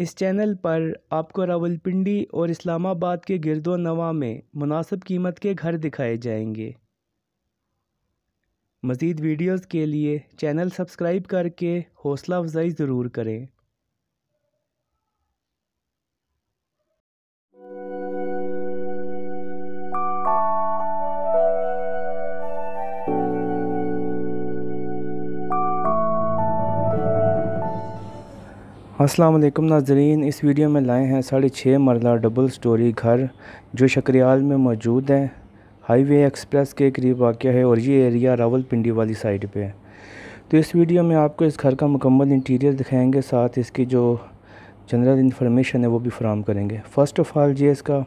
इस चैनल पर आपको रावलपिंडी और इस्लामाबाद के गिरदो नवा में मुनासिब कीमत के घर दिखाए जाएंगे मज़ीद वीडियोस के लिए चैनल सब्सक्राइब करके हौसला अफजाई ज़रूर करें अस्सलाम वालेकुम नाजरीन इस वीडियो में लाए हैं साढ़े छः मरला डबल स्टोरी घर जो शक्रियाल में मौजूद है हाईवे एक्सप्रेस के करीब वाक़ है और ये एरिया रावलपिंडी वाली साइड पे है तो इस वीडियो में आपको इस घर का मुकम्मल इंटीरियर दिखाएंगे साथ इसकी जो जनरल इन्फॉर्मेशन है वो भी फ्राहम करेंगे फ़र्स्ट ऑफ़ ऑल ये इसका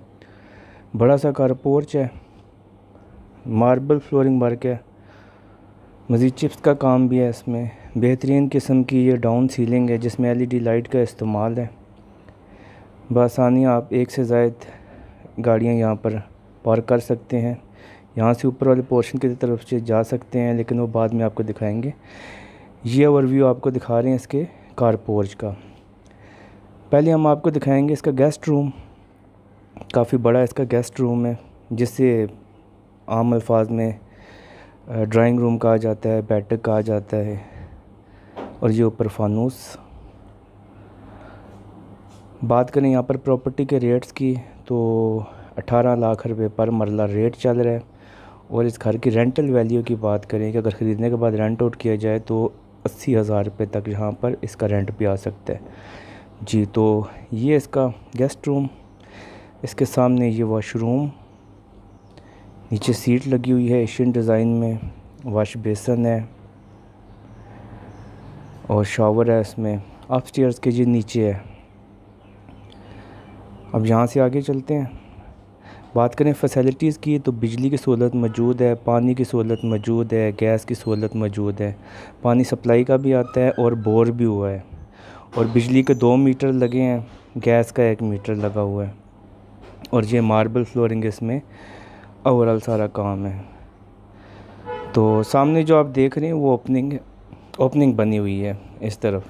बड़ा सा कारपोर्च है मार्बल फ्लोरिंग वर्क है मज़ीद चिप्स का काम भी है इसमें बेहतरीन किस्म की ये डाउन सीलिंग है जिसमें एलईडी लाइट का इस्तेमाल है बसानी आप एक से जायद गाड़ियाँ यहाँ पर पार्क कर सकते हैं यहाँ से ऊपर वाले पोर्शन की तरफ से जा सकते हैं लेकिन वो बाद में आपको दिखाएंगे ये ओवरव्यू आपको दिखा रहे हैं इसके कार पोर्च का पहले हम आपको दिखाएंगे इसका गेस्ट रूम काफ़ी बड़ा इसका गेस्ट रूम है जिससे आम अल्फाज में ड्राइंग रूम कहा जाता है बैठक कहा जाता है और ये ऊपर फानूस बात करें यहाँ पर प्रॉपर्टी के रेट्स की तो 18 लाख रुपए पर मरला रेट चल रहा है और इस घर की रेंटल वैल्यू की बात करें कि अगर ख़रीदने के बाद रेंट आउट किया जाए तो अस्सी हज़ार रुपये तक यहाँ पर इसका रेंट भी आ सकता है जी तो ये इसका गेस्ट रूम इसके सामने ये वॉशरूम नीचे सीट लगी हुई है एशियन डिज़ाइन में वाश बेसन है और शावर है इसमें अप स्टेयर्स के जी नीचे है अब यहाँ से आगे चलते हैं बात करें फैसिलिटीज़ की तो बिजली की सहूलत मौजूद है पानी की सहूलत मौजूद है गैस की सहूलत मौजूद है पानी सप्लाई का भी आता है और बोर भी हुआ है और बिजली के दो मीटर लगे हैं गैस का एक मीटर लगा हुआ है और ये मार्बल फ्लोरिंग इसमें ओवरऑल सारा काम है तो सामने जो आप देख रहे हैं वो ओपनिंग है ओपनिंग बनी हुई है इस तरफ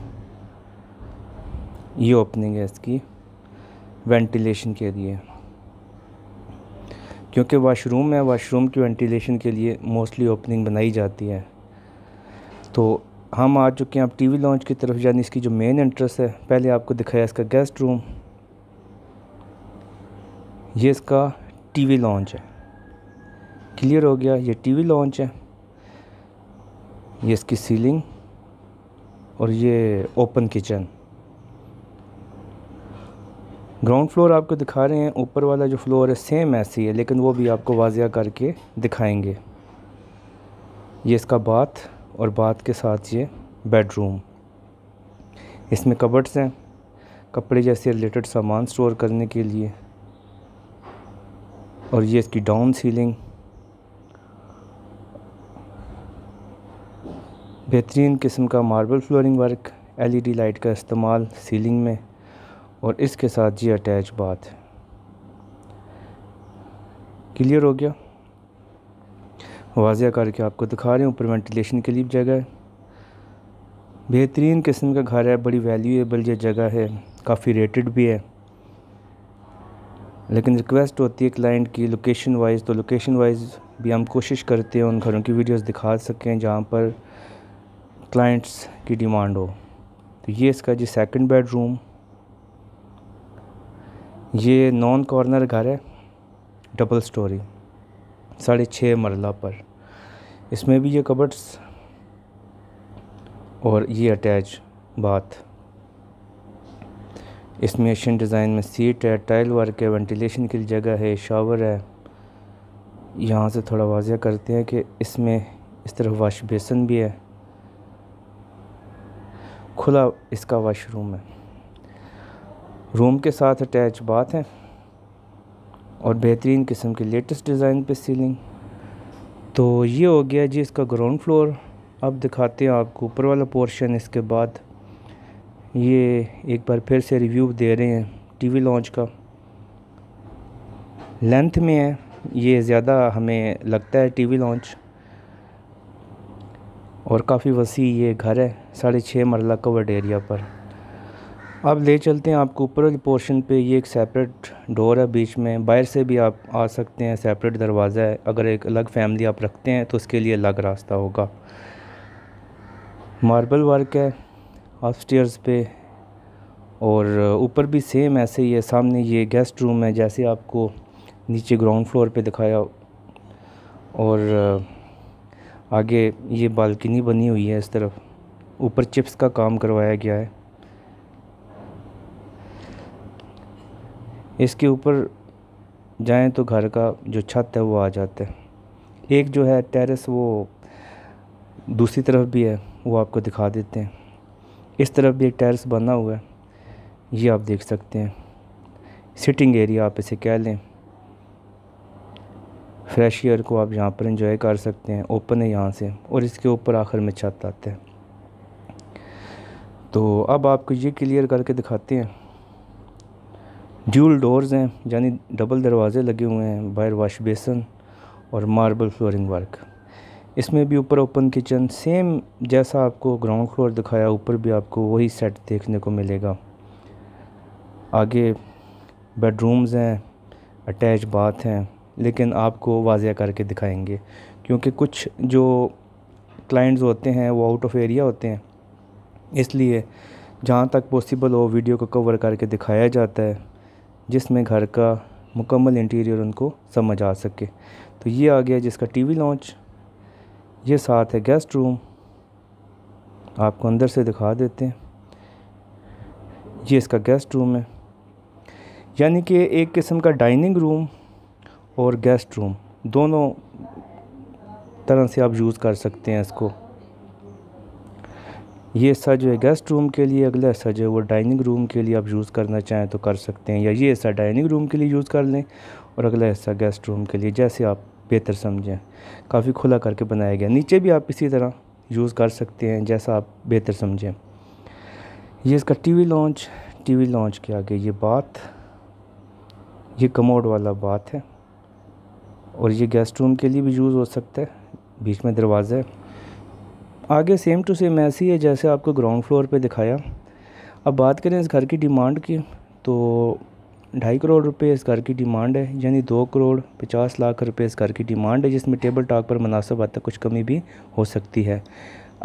ये ओपनिंग है इसकी वेंटिलेशन के लिए क्योंकि वाशरूम है वाशरूम की वेंटिलेशन के लिए मोस्टली ओपनिंग बनाई जाती है तो हम आ चुके हैं टी टीवी लॉन्च की तरफ यानी इसकी जो मेन एंट्रेंस है पहले आपको दिखाया इसका गेस्ट रूम ये इसका टीवी लॉन्च है क्लियर हो गया ये टीवी लॉन्च है ये इसकी सीलिंग और ये ओपन किचन ग्राउंड फ्लोर आपको दिखा रहे हैं ऊपर वाला जो फ्लोर है सेम ऐसी है लेकिन वो भी आपको वाजिया करके दिखाएंगे ये इसका बाथ और बाथ के साथ ये बेडरूम इसमें कबर्ड्स हैं कपड़े जैसे रिलेटेड सामान स्टोर करने के लिए और ये इसकी डाउन सीलिंग बेहतरीन किस्म का marble flooring work LED light का इस्तेमाल सीलिंग में और इसके साथ जी अटैच बाथ क्लियर हो गया वाजिया करके आपको दिखा रहे हैं ऊपर वेंटिलेशन के लिए जगह है बेहतरीन किस्म का घर है बड़ी वैल्यूएबल ये जगह है काफ़ी रेटेड भी है लेकिन रिक्वेस्ट होती है क्लाइंट की लोकेशन वाइज तो लोकेशन वाइज भी हम कोशिश करते हैं उन घरों की वीडियोस दिखा सकें जहाँ पर क्लाइंट्स की डिमांड हो तो ये इसका जी सेकंड बेडरूम ये नॉन कॉर्नर घर है डबल स्टोरी साढ़े छः मरला पर इसमें भी ये कबर्ड्स और ये अटैच बाथ इसमें एशियन डिज़ाइन में सीट है टाइल वर्क है वेंटिलेशन के लिए जगह है शावर है यहाँ से थोड़ा वाजिया करते हैं कि इसमें इस तरह वाश बेसन भी है खुला इसका वॉशरूम है रूम के साथ अटैच बाथ है और बेहतरीन किस्म के लेटेस्ट डिज़ाइन पे सीलिंग तो ये हो गया जी इसका ग्राउंड फ्लोर अब दिखाते हैं आपको ऊपर वाला पोर्शन इसके बाद ये एक बार फिर से रिव्यू दे रहे हैं टीवी लॉन्च का लेंथ में है ये ज़्यादा हमें लगता है टीवी लॉन्च और काफ़ी वसी ये घर है साढ़े छः मरला कवर्ड एरिया पर अब ले चलते हैं आपको ऊपर पोर्शन पे ये एक सेपरेट डोर है बीच में बाहर से भी आप आ सकते हैं सेपरेट दरवाज़ा है अगर एक अलग फैमिली आप रखते हैं तो उसके लिए अलग रास्ता होगा मार्बल वर्क है ऑफ स्टेयर्स पे और ऊपर भी सेम ऐसे ही है सामने ये गेस्ट रूम है जैसे आपको नीचे ग्राउंड फ्लोर पे दिखाया और आगे ये बालकनी बनी हुई है इस तरफ ऊपर चिप्स का काम करवाया गया है इसके ऊपर जाएं तो घर का जो छत है वो आ जाता है एक जो है टेरेस वो दूसरी तरफ भी है वो आपको दिखा देते हैं इस तरफ भी एक टेरेस बना हुआ है ये आप देख सकते हैं सिटिंग एरिया आप इसे कह लें फ्रेश एयर को आप यहाँ पर इंजॉय कर सकते हैं ओपन है यहाँ से और इसके ऊपर आखिर में छत आते हैं तो अब आपको ये क्लियर करके दिखाते हैं ड्यूल डोर्स हैं यानी डबल दरवाजे लगे हुए हैं बाहर वाश बेसन और मार्बल फ्लोरिंग वर्क इसमें भी ऊपर ओपन किचन सेम जैसा आपको ग्राउंड फ्लोर दिखाया ऊपर भी आपको वही सेट देखने को मिलेगा आगे बेडरूम्स हैं अटैच बाथ हैं लेकिन आपको वाजिया करके दिखाएंगे क्योंकि कुछ जो क्लाइंट्स होते हैं वो आउट ऑफ एरिया होते हैं इसलिए जहाँ तक पॉसिबल हो वीडियो को कवर करके दिखाया जाता है जिसमें घर का मुकम्मल इंटीरियर उनको समझ आ सके तो ये आ गया जिसका टीवी लॉन्च ये साथ है गेस्ट रूम आपको अंदर से दिखा देते हैं ये इसका गेस्ट रूम है यानी कि एक किस्म का डाइनिंग रूम और गेस्ट रूम दोनों तरह से आप यूज़ कर सकते हैं इसको ये हिस्सा जो है गेस्ट रूम के लिए अगला हिस्सा जो है वो डाइनिंग रूम के लिए आप यूज़ करना चाहें तो कर सकते हैं या ये हिस्सा डाइनिंग रूम के लिए यूज़ कर लें और अगला हिस्सा गेस्ट रूम के लिए जैसे आप बेहतर समझें काफ़ी खुला करके बनाया गया नीचे भी आप इसी तरह यूज़ कर सकते हैं जैसा आप बेहतर समझें ये इसका टीवी लॉन्च टीवी लॉन्च के आगे ये बात ये कमोड वाला बात है और ये गेस्ट रूम के लिए भी यूज़ हो सकता है बीच में दरवाज़ा है आगे सेम टू सेम ऐसी है जैसे आपको ग्राउंड फ्लोर पे दिखाया अब बात करें इस घर की डिमांड की तो ढाई करोड़ रुपए इस घर की डिमांड है यानी दो करोड़ पचास लाख रुपए इस घर की डिमांड है जिसमें टेबल टॉक पर मुनासब आता है कुछ कमी भी हो सकती है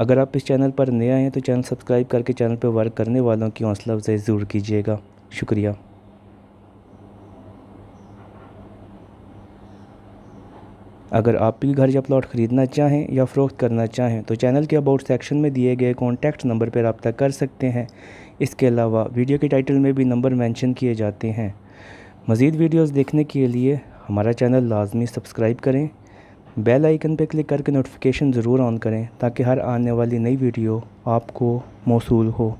अगर आप इस चैनल पर नए आए हैं तो चैनल सब्सक्राइब करके चैनल पर वर्क करने वालों की हौसला अफजाई ज़रूर कीजिएगा शुक्रिया अगर आप भी घर या प्लॉट ख़रीदना चाहें या फ़रोख्त करना चाहें तो चैनल के अबाउट सेक्शन में दिए गए कॉन्टैक्ट नंबर पर रबता कर सकते हैं इसके अलावा वीडियो के टाइटल में भी नंबर मैंशन किए जाते हैं मज़ीद वीडियोज़ देखने के लिए हमारा चैनल लाजमी सब्सक्राइब करें बेल आइकन पर क्लिक करके नोटिफिकेशन ज़रूर ऑन करें ताकि हर आने वाली नई वीडियो आपको मौसू हो